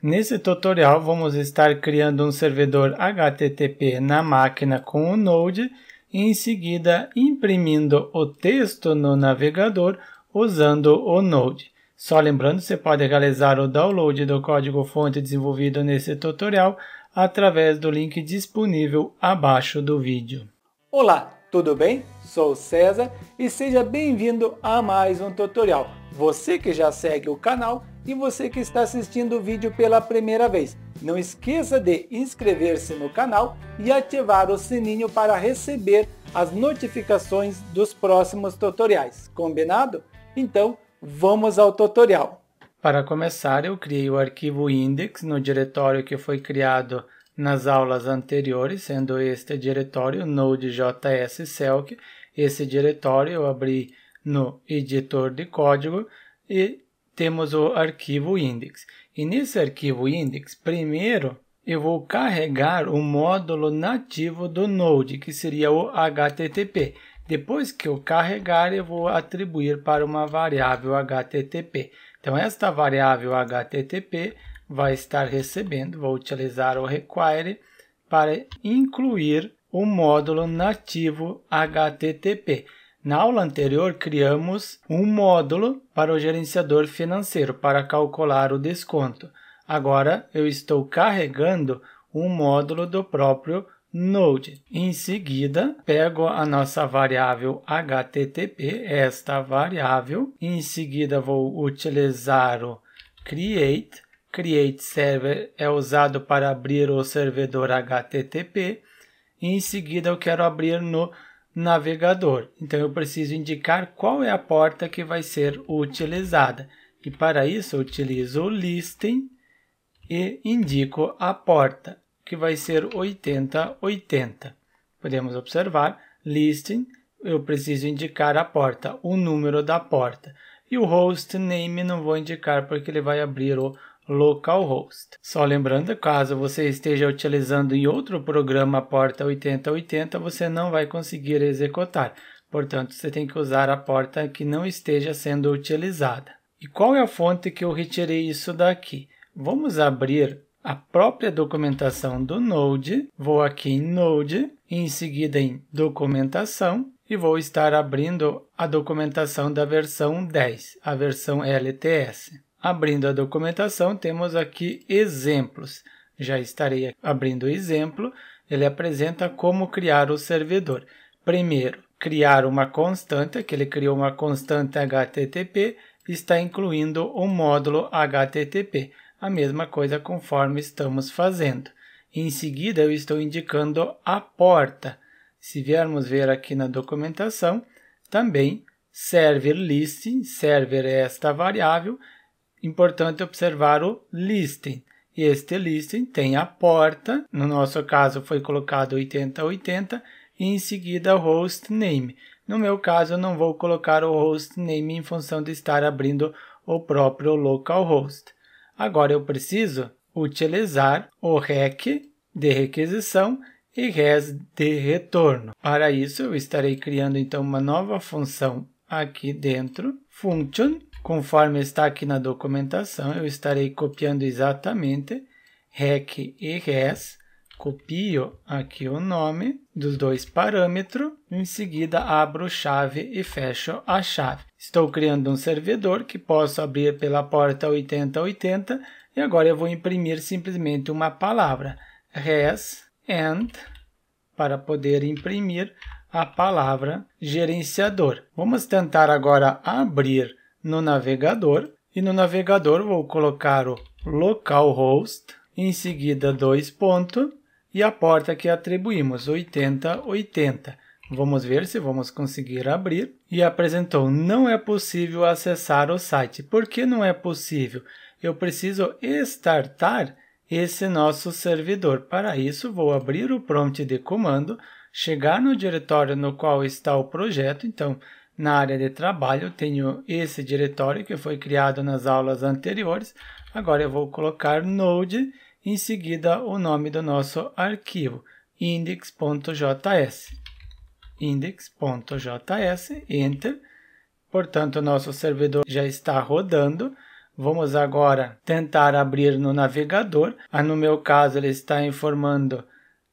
Nesse tutorial vamos estar criando um servidor HTTP na máquina com o Node e em seguida imprimindo o texto no navegador usando o Node. Só lembrando, você pode realizar o download do código-fonte desenvolvido nesse tutorial através do link disponível abaixo do vídeo. Olá, tudo bem? Sou César e seja bem-vindo a mais um tutorial. Você que já segue o canal, e você que está assistindo o vídeo pela primeira vez. Não esqueça de inscrever-se no canal e ativar o sininho para receber as notificações dos próximos tutoriais, combinado? Então, vamos ao tutorial. Para começar, eu criei o arquivo index no diretório que foi criado nas aulas anteriores, sendo este diretório node.js.selk. Esse diretório eu abri no editor de código e temos o arquivo index. E nesse arquivo index, primeiro eu vou carregar o módulo nativo do Node, que seria o HTTP. Depois que eu carregar, eu vou atribuir para uma variável HTTP. Então, esta variável HTTP vai estar recebendo, vou utilizar o require para incluir o módulo nativo HTTP. Na aula anterior, criamos um módulo para o gerenciador financeiro para calcular o desconto. Agora, eu estou carregando um módulo do próprio Node. Em seguida, pego a nossa variável HTTP, esta variável. Em seguida, vou utilizar o create. Create server é usado para abrir o servidor HTTP. Em seguida, eu quero abrir no navegador. Então eu preciso indicar qual é a porta que vai ser utilizada. E para isso eu utilizo o listing e indico a porta, que vai ser 8080. Podemos observar, listing, eu preciso indicar a porta, o número da porta. E o host name não vou indicar porque ele vai abrir o localhost. Só lembrando, caso você esteja utilizando em outro programa a porta 8080, você não vai conseguir executar. Portanto, você tem que usar a porta que não esteja sendo utilizada. E qual é a fonte que eu retirei isso daqui? Vamos abrir a própria documentação do Node, vou aqui em Node, em seguida em Documentação, e vou estar abrindo a documentação da versão 10, a versão LTS. Abrindo a documentação, temos aqui exemplos. Já estarei abrindo o exemplo. Ele apresenta como criar o servidor. Primeiro, criar uma constante, que ele criou uma constante HTTP, está incluindo um módulo HTTP. A mesma coisa conforme estamos fazendo. Em seguida, eu estou indicando a porta. Se viermos ver aqui na documentação, também server list, server é esta variável, importante observar o listing. E este listing tem a porta, no nosso caso foi colocado 8080, e em seguida o host name. No meu caso, eu não vou colocar o host name em função de estar abrindo o próprio localhost. Agora eu preciso utilizar o REC de requisição e res de retorno. Para isso, eu estarei criando então uma nova função aqui dentro, function, Conforme está aqui na documentação, eu estarei copiando exatamente rec e res, copio aqui o nome dos dois parâmetros, em seguida abro chave e fecho a chave. Estou criando um servidor que posso abrir pela porta 8080 e agora eu vou imprimir simplesmente uma palavra, res and, para poder imprimir a palavra gerenciador. Vamos tentar agora abrir no navegador e no navegador vou colocar o localhost, em seguida dois pontos e a porta que atribuímos 8080. Vamos ver se vamos conseguir abrir. E apresentou, não é possível acessar o site. Por que não é possível? Eu preciso startar esse nosso servidor. Para isso, vou abrir o prompt de comando, chegar no diretório no qual está o projeto. Então, na área de trabalho, eu tenho esse diretório que foi criado nas aulas anteriores. Agora eu vou colocar Node, em seguida o nome do nosso arquivo, index.js. index.js, Enter. Portanto, o nosso servidor já está rodando. Vamos agora tentar abrir no navegador. Ah, no meu caso, ele está informando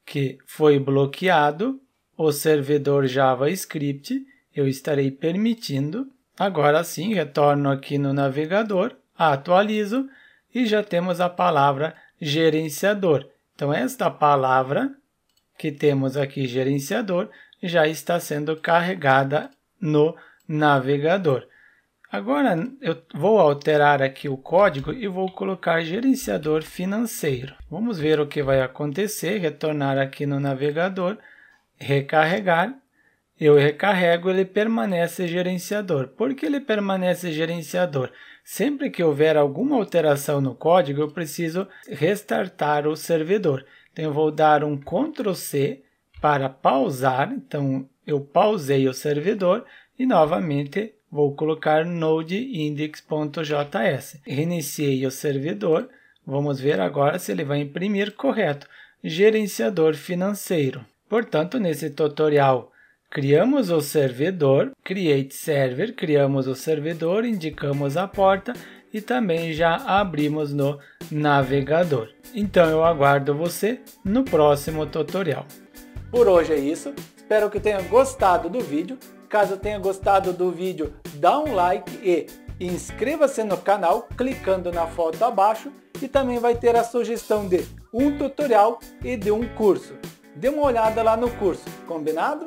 que foi bloqueado o servidor JavaScript eu estarei permitindo. Agora sim, retorno aqui no navegador, atualizo e já temos a palavra gerenciador. Então, esta palavra que temos aqui, gerenciador, já está sendo carregada no navegador. Agora eu vou alterar aqui o código e vou colocar gerenciador financeiro. Vamos ver o que vai acontecer, retornar aqui no navegador, recarregar eu recarrego, ele permanece gerenciador. Por que ele permanece gerenciador? Sempre que houver alguma alteração no código, eu preciso restartar o servidor. Então, eu vou dar um Ctrl+C para pausar. Então, eu pausei o servidor e, novamente, vou colocar node index.js. Reiniciei o servidor. Vamos ver agora se ele vai imprimir correto. Gerenciador financeiro. Portanto, nesse tutorial, Criamos o servidor, create server, criamos o servidor, indicamos a porta e também já abrimos no navegador. Então eu aguardo você no próximo tutorial. Por hoje é isso, espero que tenha gostado do vídeo. Caso tenha gostado do vídeo, dá um like e inscreva-se no canal clicando na foto abaixo e também vai ter a sugestão de um tutorial e de um curso. Dê uma olhada lá no curso, combinado?